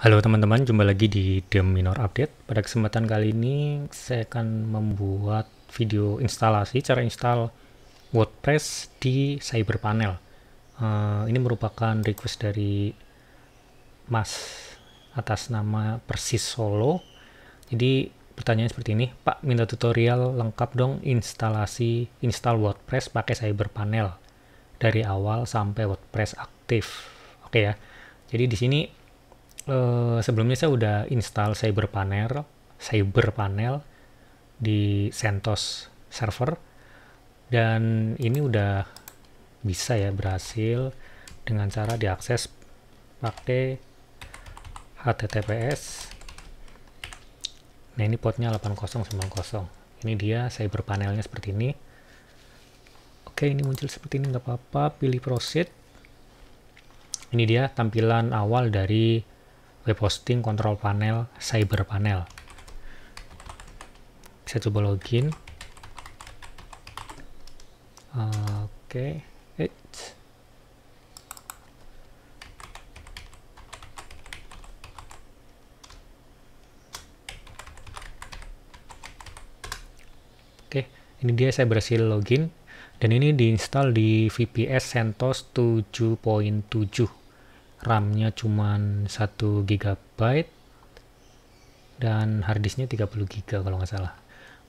Halo teman-teman, jumpa lagi di The Minor Update. Pada kesempatan kali ini saya akan membuat video instalasi cara install WordPress di Cyberpanel. Uh, eh, ini merupakan request dari Mas atas nama Persis Solo. Jadi pertanyaannya seperti ini, Pak minta tutorial lengkap dong instalasi install WordPress pakai Cyberpanel dari awal sampai WordPress aktif. Oke okay ya. Jadi di sini uh, sebelumnya saya udah install Cyberpanel, Cyberpanel di CentOS server dan ini udah bisa ya berhasil dengan cara diakses pakai HTTPS nah ini portnya 8090 ini dia cyber panelnya seperti ini oke ini muncul seperti ini nggak apa-apa pilih proceed ini dia tampilan awal dari reposting kontrol panel cyber panel saya coba login oke okay. Oke, ini dia saya berhasil login dan ini diinstal di VPS CentOS 7.7. RAM-nya cuma 1 GB dan harddisknya 30 GB kalau nggak salah.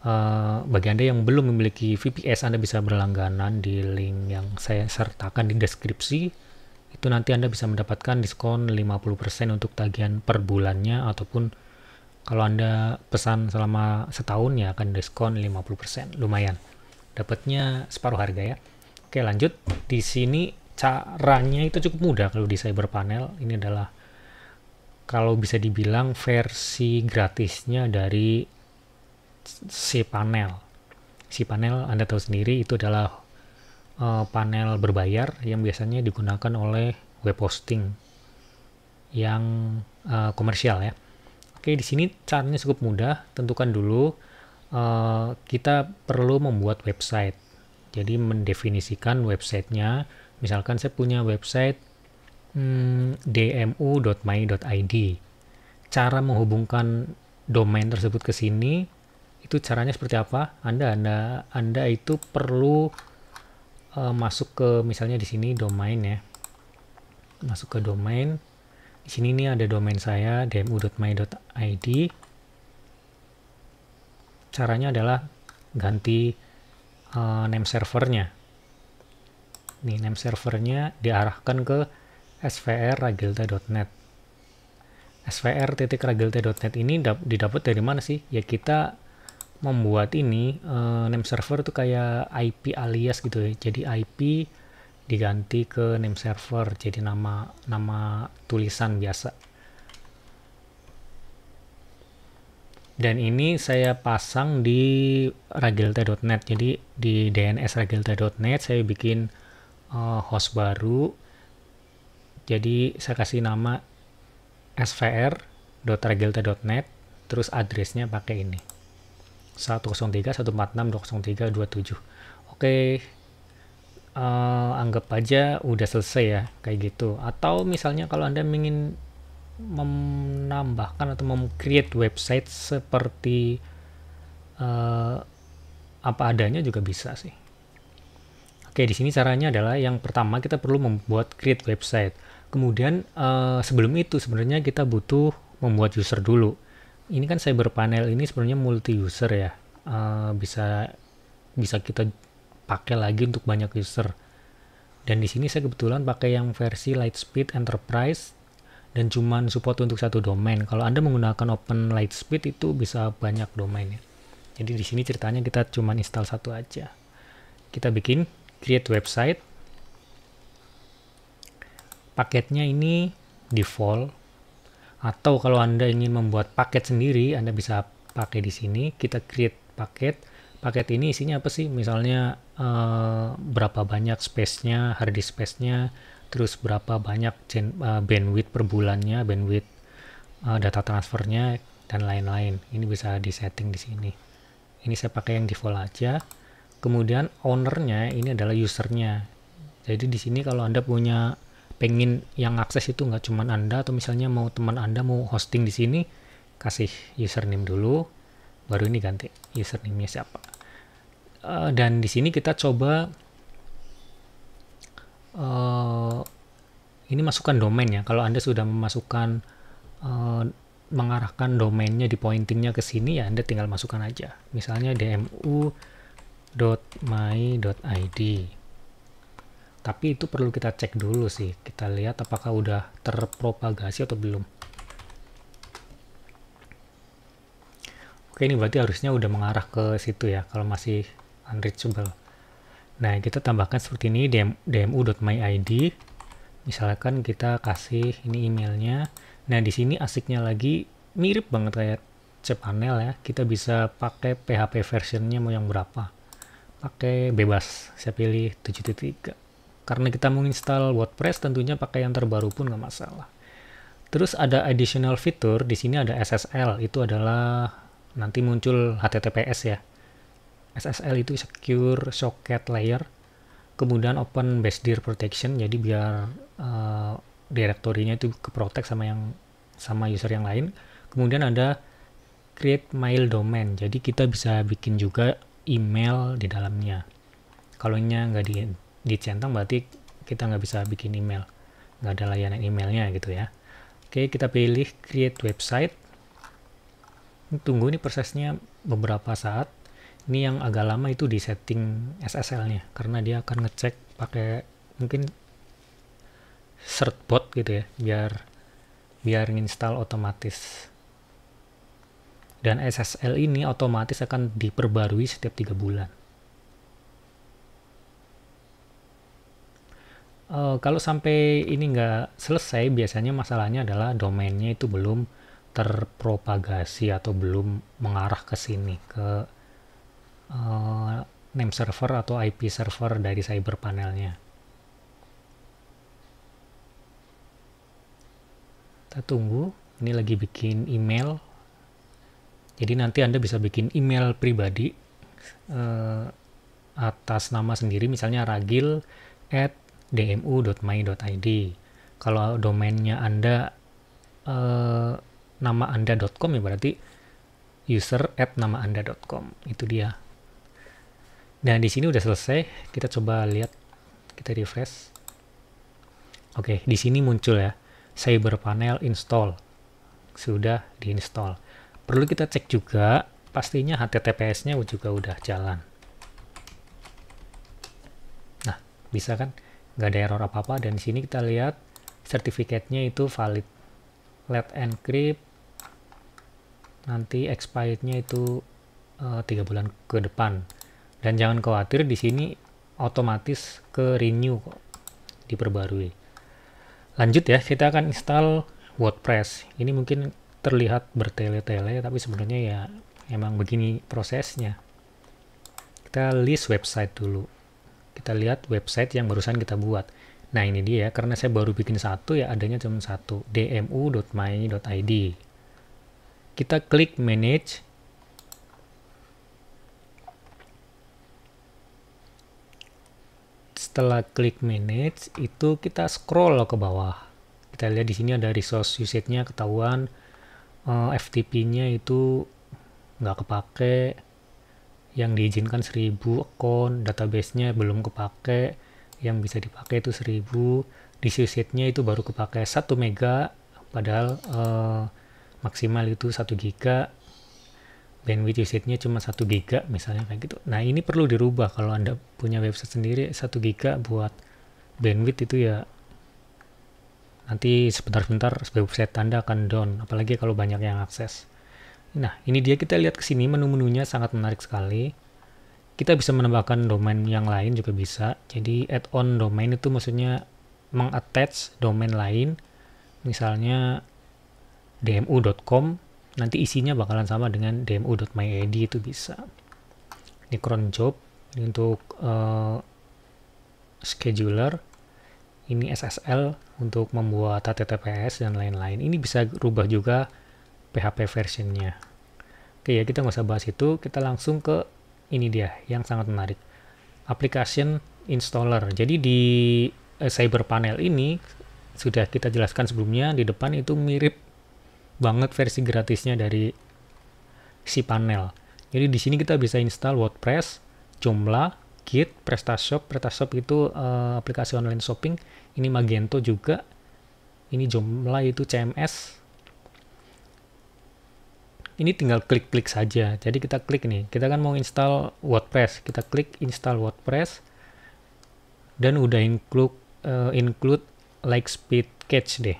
Uh, bagi Anda yang belum memiliki VPS, Anda bisa berlangganan di link yang saya sertakan di deskripsi. Itu nanti Anda bisa mendapatkan diskon 50% untuk tagihan per bulannya ataupun kalau Anda pesan selama setahun ya akan diskon 50%. Lumayan. Dapatnya separuh harga ya. Oke, lanjut. Di sini caranya itu cukup mudah kalau di cyber panel ini adalah kalau bisa dibilang versi gratisnya dari si panel si panel Anda tahu sendiri itu adalah uh, panel berbayar yang biasanya digunakan oleh web hosting yang uh, komersial ya Oke di sini caranya cukup mudah tentukan dulu uh, kita perlu membuat website jadi mendefinisikan websitenya misalkan saya punya website hmm, dmu.my.id cara menghubungkan domain tersebut ke sini itu caranya seperti apa anda anda anda itu perlu uh, masuk ke misalnya di sini domain ya masuk ke domain di sini nih ada domain saya dmu.my.id caranya adalah ganti uh, name servernya nih name servernya diarahkan ke svr.ragilta.net svr.ragilta.net ini didapat dari mana sih? ya kita membuat ini uh, name server itu kayak IP alias gitu ya jadi IP diganti ke name server jadi nama nama tulisan biasa dan ini saya pasang di ragilta.net jadi di DNS ragilta.net saya bikin uh, host baru jadi saya kasih nama svr.regelta.net terus addressnya pakai ini 103.146.03.27 oke uh, anggap aja udah selesai ya kayak gitu atau misalnya kalau anda ingin menambahkan atau mem-create website seperti uh, apa adanya juga bisa sih Oke, di sini caranya adalah yang pertama kita perlu membuat create website. Kemudian uh, sebelum itu sebenarnya kita butuh membuat user dulu. Ini kan cyber panel ini sebenarnya multi user ya. Uh, bisa bisa kita pakai lagi untuk banyak user. Dan di sini saya kebetulan pakai yang versi Lightspeed Enterprise dan cuman support untuk satu domain. Kalau Anda menggunakan Open Lightspeed itu bisa banyak domainnya. Jadi di sini ceritanya kita cuman install satu aja. Kita bikin create website paketnya ini default atau kalau anda ingin membuat paket sendiri anda bisa pakai di sini kita create paket paket ini isinya apa sih misalnya uh, berapa banyak space-nya hard disk space-nya terus berapa banyak gen, uh, bandwidth per bulannya bandwidth uh, data transfernya dan lain-lain ini bisa disetting di sini ini saya pakai yang default aja kemudian ownernya ini adalah usernya jadi di sini kalau anda punya pengen yang akses itu nggak cuma anda atau misalnya mau teman anda mau hosting di sini kasih username dulu baru ini ganti username-nya siapa uh, dan di sini kita coba uh, ini masukkan domain ya kalau anda sudah memasukkan uh, mengarahkan domainnya di pointingnya ke sini ya anda tinggal masukkan aja misalnya dmu my.id tapi itu perlu kita cek dulu sih kita lihat apakah udah terpropagasi atau belum oke ini berarti harusnya udah mengarah ke situ ya kalau masih unreachable nah kita tambahkan seperti ini dm, dmu.myid misalkan kita kasih ini emailnya nah di sini asiknya lagi mirip banget kayak cpanel ya kita bisa pakai php versionnya mau yang berapa pakai bebas saya pilih 7.3 karena kita menginstal WordPress tentunya pakai yang terbaru pun nggak masalah terus ada additional fitur di sini ada SSL itu adalah nanti muncul HTTPS ya SSL itu secure socket layer kemudian open dir protection jadi biar uh, direktorinya itu keprotek sama yang sama user yang lain kemudian ada create mail domain jadi kita bisa bikin juga email di dalamnya. Kalau nya nggak di, dicentang berarti kita nggak bisa bikin email. Nggak ada layanan emailnya gitu ya. Oke, kita pilih create website. Tunggu ini prosesnya beberapa saat. Ini yang agak lama itu di setting SSL-nya karena dia akan ngecek pakai mungkin search bot gitu ya biar biar install otomatis. Dan SSL ini otomatis akan diperbarui setiap tiga bulan. E, kalau sampai ini nggak selesai, biasanya masalahnya adalah domainnya itu belum terpropagasi atau belum mengarah ke sini, ke e, name server atau IP server dari cyber panelnya. Kita tunggu, ini lagi bikin email jadi nanti Anda bisa bikin email pribadi eh, atas nama sendiri misalnya ragil at dmu.my.id. Kalau domainnya Anda eh, nama Anda.com ya berarti user at nama Anda.com. Itu dia. Nah, di sini udah selesai. Kita coba lihat kita refresh. Oke, di sini muncul ya. Cyber Panel install. Sudah diinstall perlu kita cek juga pastinya HTTPS-nya juga udah jalan. Nah, bisa kan? Nggak ada error apa-apa, dan di sini kita lihat sertifikatnya itu valid. Let encrypt, nanti expired-nya itu eh, tiga 3 bulan ke depan. Dan jangan khawatir, di sini otomatis ke renew kok, diperbarui. Lanjut ya, kita akan install WordPress. Ini mungkin terlihat bertele-tele tapi sebenarnya ya emang begini prosesnya kita list website dulu kita lihat website yang barusan kita buat nah ini dia karena saya baru bikin satu ya adanya cuma satu dmu.my.id kita klik manage setelah klik manage itu kita scroll ke bawah kita lihat di sini ada resource usage-nya ketahuan uh, eh, FTP-nya itu nggak kepake yang diizinkan 1000 akun database-nya belum kepake yang bisa dipakai itu 1000 nya itu baru kepake 1 mega padahal uh, maksimal itu 1 giga bandwidth usage-nya cuma 1 giga misalnya kayak gitu nah ini perlu dirubah kalau anda punya website sendiri 1 giga buat bandwidth itu ya nanti sebentar sebentar website Anda akan down, apalagi kalau banyak yang akses. Nah, ini dia kita lihat ke sini menu-menunya sangat menarik sekali. Kita bisa menambahkan domain yang lain juga bisa. Jadi add-on domain itu maksudnya mengattach domain lain. Misalnya dmu.com nanti isinya bakalan sama dengan dmu.myid itu bisa. Ini cron job ini untuk uh, scheduler ini SSL untuk membuat HTTPS dan lain-lain. Ini bisa rubah juga PHP versionnya. Oke ya, kita nggak usah bahas itu, kita langsung ke ini dia yang sangat menarik. Application installer. Jadi di eh, cyber panel ini sudah kita jelaskan sebelumnya di depan itu mirip banget versi gratisnya dari si panel. Jadi di sini kita bisa install WordPress, Joomla, Git, PrestaShop. PrestaShop itu uh, aplikasi online shopping ini Magento juga ini jumlah itu CMS ini tinggal klik-klik saja jadi kita klik nih kita kan mau install WordPress kita klik install WordPress dan udah include uh, include like speed catch deh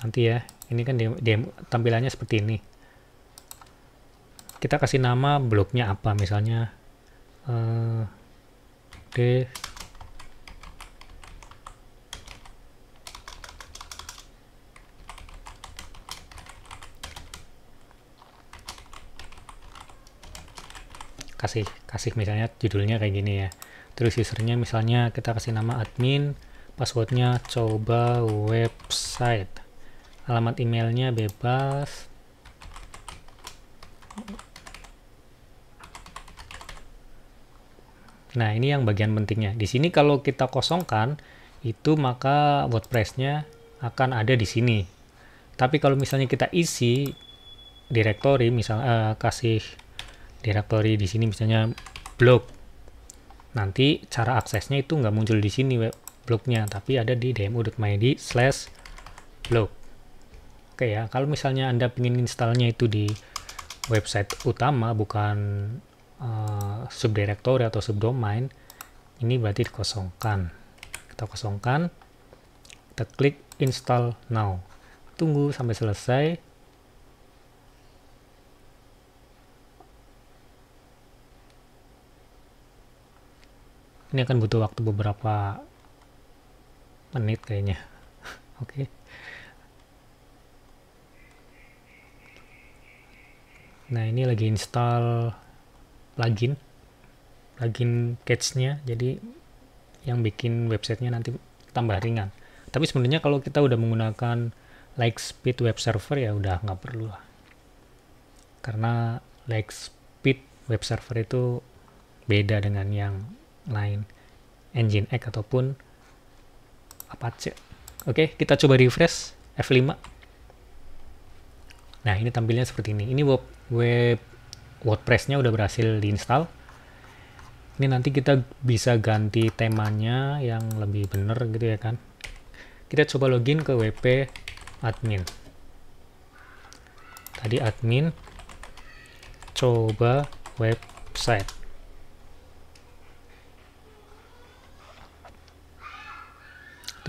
nanti ya ini kan demo, demo, tampilannya seperti ini kita kasih nama bloknya apa misalnya uh, kasih kasih misalnya judulnya kayak gini ya terus usernya misalnya kita kasih nama admin passwordnya coba website alamat emailnya bebas nah ini yang bagian pentingnya di sini kalau kita kosongkan itu maka WordPress-nya akan ada di sini tapi kalau misalnya kita isi direktori misalnya uh, eh, kasih direktori di sini misalnya blog nanti cara aksesnya itu nggak muncul di sini blognya tapi ada di dmu.myd slash blog oke ya kalau misalnya anda ingin installnya itu di website utama bukan uh, subdirektori atau subdomain ini berarti dikosongkan kita kosongkan kita klik install now tunggu sampai selesai ini akan butuh waktu beberapa menit kayaknya oke okay. nah ini lagi install plugin plugin catch-nya jadi yang bikin websitenya nanti tambah ringan tapi sebenarnya kalau kita udah menggunakan speed web server ya udah nggak perlu lah karena speed web server itu beda dengan yang lain engine X ataupun Apache. Oke, kita coba refresh F5. Nah, ini tampilnya seperti ini. Ini web, web WordPress-nya udah berhasil diinstal. Ini nanti kita bisa ganti temanya yang lebih bener gitu ya kan. Kita coba login ke WP admin. Tadi admin coba website.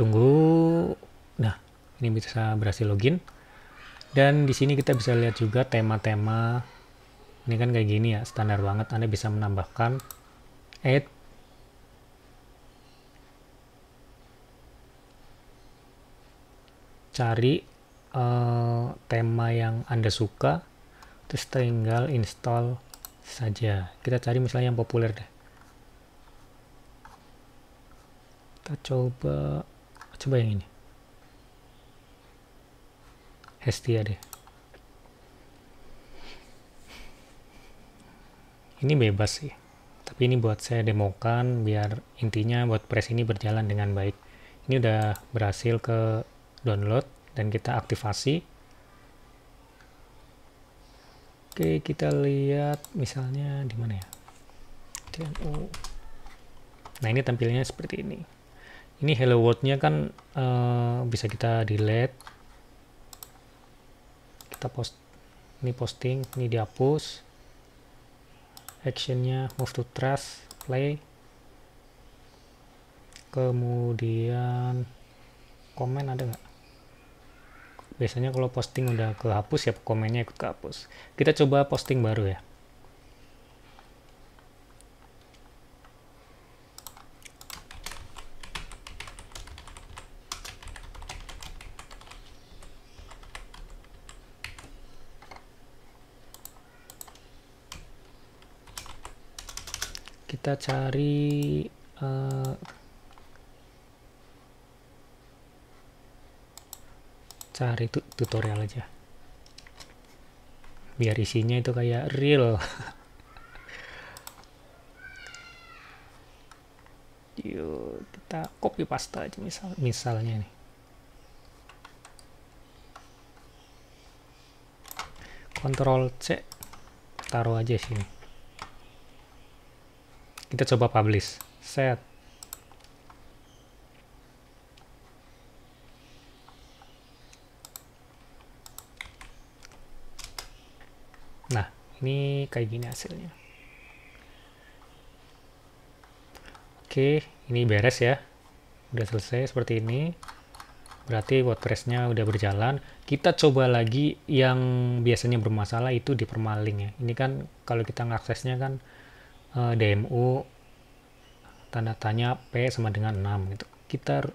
tunggu nah ini bisa berhasil login dan di sini kita bisa lihat juga tema-tema ini kan kayak gini ya standar banget Anda bisa menambahkan add cari uh, tema yang Anda suka terus tinggal install saja kita cari misalnya yang populer deh kita coba coba yang ini Hestia deh ini bebas sih tapi ini buat saya demokan biar intinya buat press ini berjalan dengan baik ini udah berhasil ke download dan kita aktifasi. oke kita lihat misalnya di mana ya nah ini tampilnya seperti ini ini hello world-nya kan uh, bisa kita delete kita post ini posting ini dihapus actionnya move to trust play kemudian komen ada nggak biasanya kalau posting udah kehapus ya komennya ikut kehapus kita coba posting baru ya kita cari uh, cari tu tutorial aja biar isinya itu kayak real yuk kita copy paste aja misal misalnya nih Ctrl C taruh aja sini kita coba publish. Set. Nah, ini kayak gini hasilnya. Oke, ini beres ya. Udah selesai seperti ini. Berarti WordPress-nya udah berjalan. Kita coba lagi yang biasanya bermasalah itu di permaling ya. Ini kan kalau kita ngaksesnya kan uh, eh, DMU tanda tanya P sama dengan 6 gitu. Kita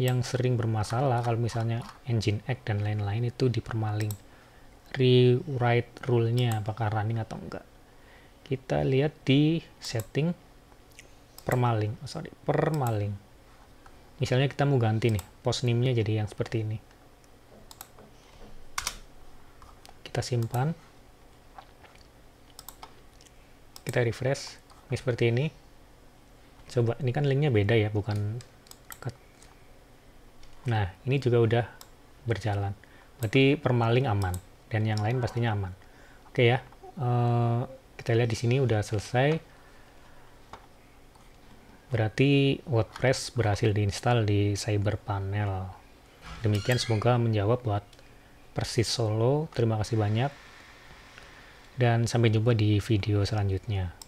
yang sering bermasalah kalau misalnya engine X dan lain-lain itu di permaling rewrite rule-nya apakah running atau enggak. Kita lihat di setting permaling, oh, sorry, permaling. Misalnya kita mau ganti nih, post name-nya jadi yang seperti ini. Kita simpan. Kita refresh ini seperti ini coba ini kan linknya beda ya bukan nah ini juga udah berjalan berarti permaling aman dan yang lain pastinya aman oke ya e, kita lihat di sini udah selesai berarti WordPress berhasil diinstal di Cyber Panel demikian semoga menjawab buat Persis Solo terima kasih banyak dan sampai jumpa di video selanjutnya